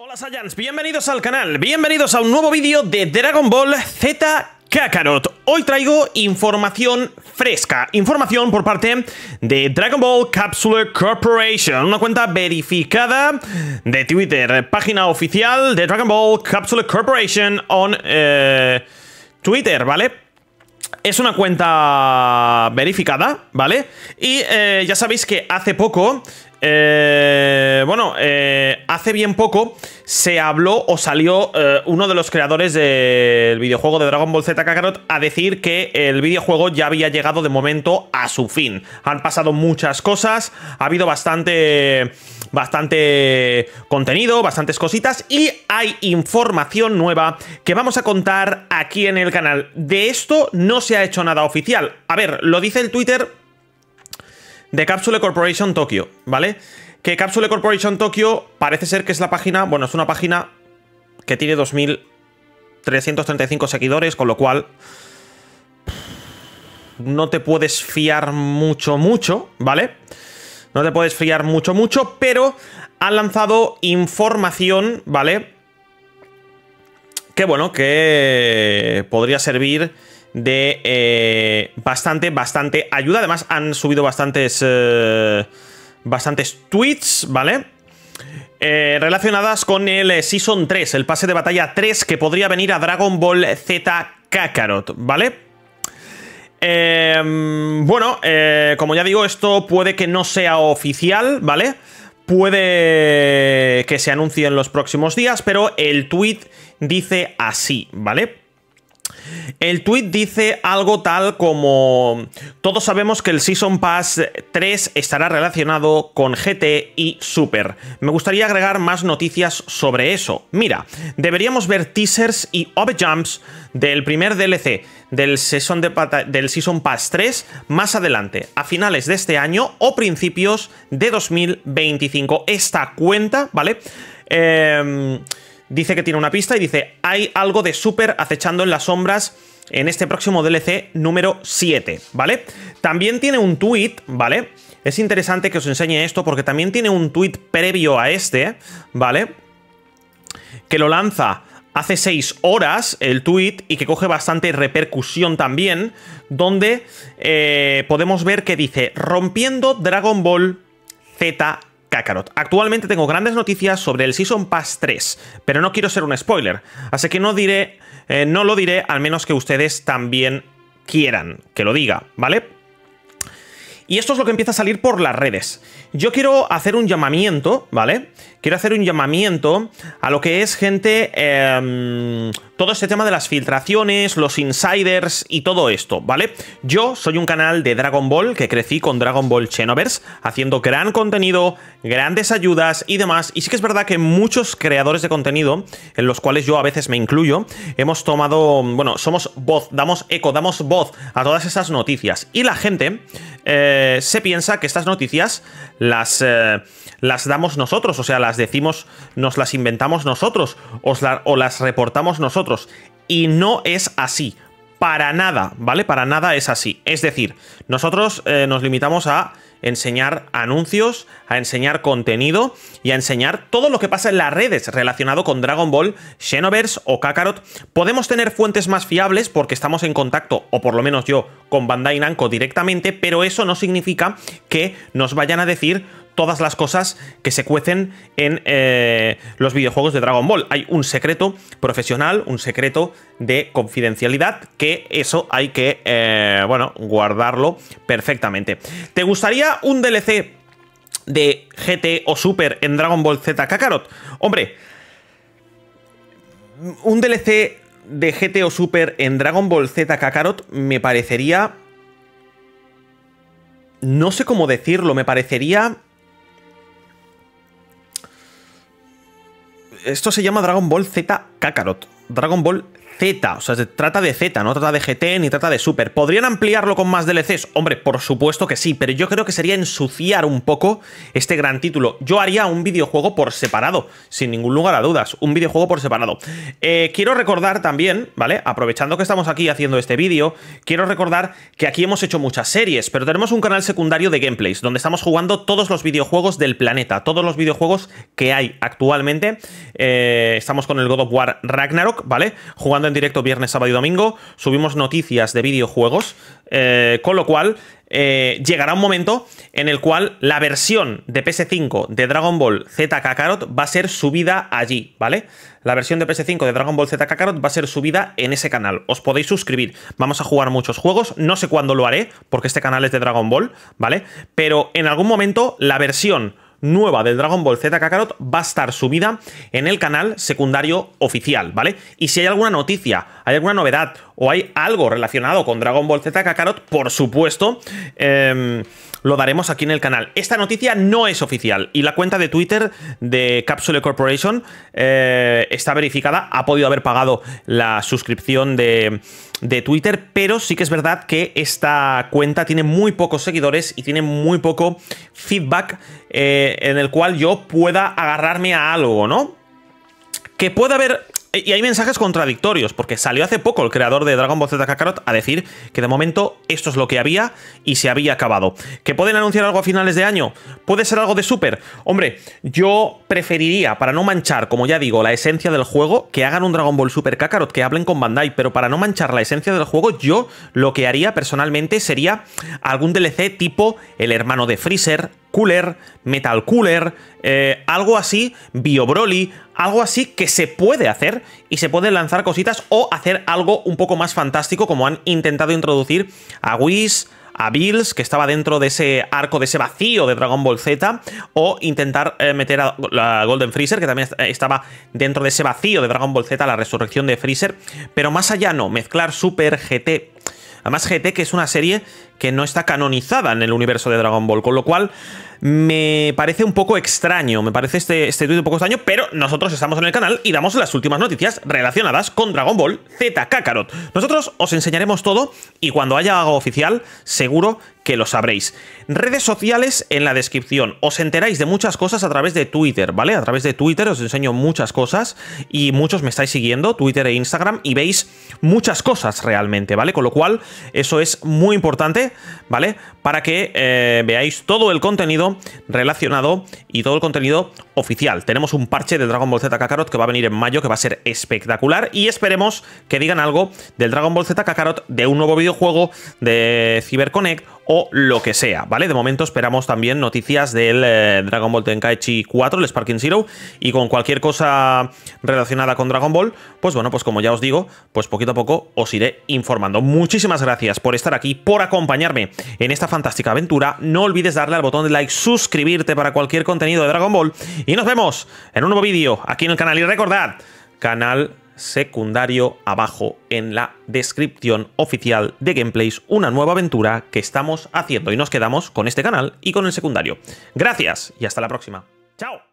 Hola Saiyans, bienvenidos al canal, bienvenidos a un nuevo vídeo de Dragon Ball Z Kakarot. Hoy traigo información fresca, información por parte de Dragon Ball Capsule Corporation, una cuenta verificada de Twitter, página oficial de Dragon Ball Capsule Corporation on eh, Twitter, ¿vale? Es una cuenta verificada, ¿vale? Y eh, ya sabéis que hace poco eh, bueno, eh, hace bien poco se habló o salió eh, uno de los creadores del videojuego de Dragon Ball Z Kakarot a decir que el videojuego ya había llegado de momento a su fin. Han pasado muchas cosas, ha habido bastante, bastante contenido, bastantes cositas y hay información nueva que vamos a contar aquí en el canal. De esto no se ha hecho nada oficial. A ver, lo dice el Twitter de Capsule Corporation Tokyo, ¿vale? Que Capsule Corporation Tokyo parece ser que es la página, bueno, es una página que tiene 2.335 seguidores, con lo cual no te puedes fiar mucho, mucho, ¿vale? No te puedes fiar mucho, mucho, pero han lanzado información, ¿vale? Que bueno, que podría servir de eh, bastante, bastante ayuda. Además, han subido bastantes, eh, bastantes tweets, ¿vale? Eh, relacionadas con el Season 3, el pase de batalla 3 que podría venir a Dragon Ball Z Kakarot, ¿vale? Em, bueno, como ya digo, esto puede que no sea oficial, ¿vale? Puede que se anuncie en los próximos días, pero el tweet dice así, ¿vale? El tweet dice algo tal como: Todos sabemos que el Season Pass 3 estará relacionado con GT y Super. Me gustaría agregar más noticias sobre eso. Mira, deberíamos ver teasers y jumps del primer DLC del Season, del Season Pass 3 más adelante, a finales de este año o principios de 2025. Esta cuenta, ¿vale? Eh dice que tiene una pista y dice, hay algo de súper acechando en las sombras en este próximo DLC número 7, ¿vale? También tiene un tweet, ¿vale? Es interesante que os enseñe esto porque también tiene un tweet previo a este, ¿vale? Que lo lanza hace 6 horas el tweet y que coge bastante repercusión también, donde eh, podemos ver que dice, rompiendo Dragon Ball Z Actualmente tengo grandes noticias sobre el Season Pass 3, pero no quiero ser un spoiler, así que no diré, eh, no lo diré al menos que ustedes también quieran que lo diga, ¿vale? Y esto es lo que empieza a salir por las redes. Yo quiero hacer un llamamiento, ¿vale? Quiero hacer un llamamiento a lo que es gente... Em, todo este tema de las filtraciones, los insiders y todo esto, ¿vale? Yo soy un canal de Dragon Ball que crecí con Dragon Ball Xenoverse, haciendo gran contenido, grandes ayudas y demás. Y sí que es verdad que muchos creadores de contenido, en los cuales yo a veces me incluyo, hemos tomado, bueno, somos voz, damos eco, damos voz a todas esas noticias. Y la gente eh, se piensa que estas noticias las, eh, las damos nosotros, o sea, las decimos, nos las inventamos nosotros o las reportamos nosotros. Y no es así. Para nada, ¿vale? Para nada es así. Es decir, nosotros eh, nos limitamos a enseñar anuncios, a enseñar contenido y a enseñar todo lo que pasa en las redes relacionado con Dragon Ball, Xenoverse o Kakarot. Podemos tener fuentes más fiables porque estamos en contacto, o por lo menos yo, con Bandai Namco directamente, pero eso no significa que nos vayan a decir todas las cosas que se cuecen en eh, los videojuegos de Dragon Ball. Hay un secreto profesional, un secreto de confidencialidad, que eso hay que, eh, bueno, guardarlo perfectamente. ¿Te gustaría un DLC de GT o Super en Dragon Ball Z Kakarot? Hombre, un DLC de GT o Super en Dragon Ball Z Kakarot me parecería... No sé cómo decirlo, me parecería Esto se llama Dragon Ball Z Kakarot. Dragon Ball Z. O sea, se trata de Z, no trata de GT ni trata de Super. ¿Podrían ampliarlo con más DLCs? Hombre, por supuesto que sí, pero yo creo que sería ensuciar un poco este gran título. Yo haría un videojuego por separado, sin ningún lugar a dudas. Un videojuego por separado. Eh, quiero recordar también, ¿vale? Aprovechando que estamos aquí haciendo este vídeo, quiero recordar que aquí hemos hecho muchas series, pero tenemos un canal secundario de gameplays, donde estamos jugando todos los videojuegos del planeta, todos los videojuegos que hay actualmente. Eh, estamos con el God of War Ragnarok ¿vale? Jugando en directo viernes, sábado y domingo. Subimos noticias de videojuegos. Eh, con lo cual, eh, llegará un momento en el cual la versión de PS5 de Dragon Ball Z Kakarot va a ser subida allí, ¿vale? La versión de PS5 de Dragon Ball Z Kakarot va a ser subida en ese canal. Os podéis suscribir. Vamos a jugar muchos juegos. No sé cuándo lo haré, porque este canal es de Dragon Ball, ¿vale? Pero en algún momento la versión nueva del Dragon Ball Z Kakarot va a estar subida en el canal secundario oficial, ¿vale? Y si hay alguna noticia ¿Hay alguna novedad o hay algo relacionado con Dragon Ball Z Kakarot? Por supuesto, em, lo daremos aquí en el canal. Esta noticia no es oficial y la cuenta de Twitter de Capsule Corporation eh, está verificada. Ha podido haber pagado la suscripción de, Twitter, pero sí que es verdad que esta cuenta tiene muy pocos seguidores y tiene muy poco feedback eh, en el cual yo pueda agarrarme a algo, ¿no? Que pueda haber y hay mensajes contradictorios, porque salió hace poco el creador de Dragon Ball Z Kakarot a decir que de momento esto es lo que había y se había acabado. ¿Que pueden anunciar algo a finales de año? ¿Puede ser algo de Super? Hombre, yo preferiría, para no manchar, como ya digo, la esencia del juego, que hagan un Dragon Ball Super Kakarot, que hablen con Bandai, pero para no manchar la esencia del juego, yo lo que haría personalmente sería algún DLC tipo el hermano de Freezer, Cooler, Metal Cooler, eh, algo así, Bio Broly, algo así que se puede hacer y se pueden lanzar cositas o hacer algo un poco más fantástico como han intentado introducir a Whis, a Bills, que estaba dentro de ese arco, de ese vacío de Dragon Ball Z, o intentar eh, meter a la Golden Freezer, que también estaba dentro de ese vacío de Dragon Ball Z, la resurrección de Freezer, pero más allá no, mezclar Super GT. Además GT que es una serie que no está canonizada en el universo de Dragon Ball, con lo cual me parece un poco extraño, me parece este, este un poco extraño, pero nosotros estamos en el canal y damos las últimas noticias relacionadas con Dragon Ball Z Kakarot. Nosotros os enseñaremos todo y cuando haya algo oficial, seguro que lo sabréis. Redes sociales en la descripción. Os enteráis de muchas cosas a través de Twitter, ¿vale? A través de Twitter os enseño muchas cosas y muchos me estáis siguiendo, Twitter e Instagram, y veis muchas cosas realmente, ¿vale? Con lo cual, eso es muy importante, ¿vale? Para que eh, veáis todo el contenido relacionado y todo el contenido oficial. Tenemos un parche de Dragon Ball Z Kakarot que va a venir en mayo, que va a ser espectacular, y esperemos que digan algo del Dragon Ball Z Kakarot, de un nuevo videojuego, de CyberConnect o lo que sea, ¿vale? De momento esperamos también noticias del eh, Dragon Ball Tenkaichi 4, el Sparking Zero, y con cualquier cosa relacionada con Dragon Ball, pues bueno, pues como ya os digo, pues poquito a poco os iré informando. Muchísimas gracias por estar aquí, por acompañarme en esta fantástica aventura. No olvides darle al botón de like, suscribirte para cualquier contenido de Dragon Ball, y nos vemos en un nuevo vídeo aquí en el canal. Y recordad, canal secundario abajo en la descripción oficial de gameplays una nueva aventura que estamos haciendo y nos quedamos con este canal y con el secundario. Gracias y hasta la próxima. ¡Chao!